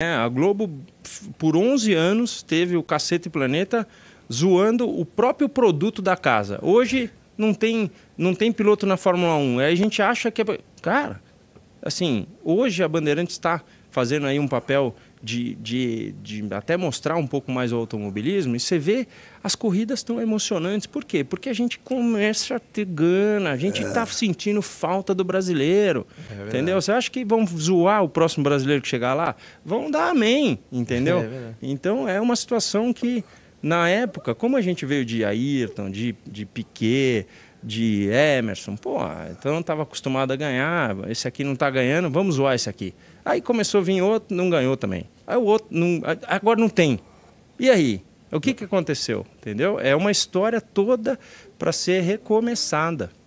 É, a Globo, por 11 anos, teve o Cacete Planeta zoando o próprio produto da casa. Hoje não tem, não tem piloto na Fórmula 1. Aí a gente acha que. É... Cara, assim, hoje a Bandeirante está fazendo aí um papel de, de, de até mostrar um pouco mais o automobilismo, e você vê as corridas tão emocionantes. Por quê? Porque a gente começa a ter gana, a gente está é. Tá sentindo falta do brasileiro. É entendeu? Você acha que vão zoar o próximo brasileiro que chegar lá? Vão dar amém, entendeu? É então é uma situação que, na época, como a gente veio de Ayrton, de, de Piquet de Emerson. Pô, então estava acostumado a ganhar, esse aqui não está ganhando, vamos zoar esse aqui. Aí começou a vir outro, não ganhou também. Aí o outro, não, agora não tem. E aí? O que, que aconteceu? Entendeu? É uma história toda para ser recomeçada.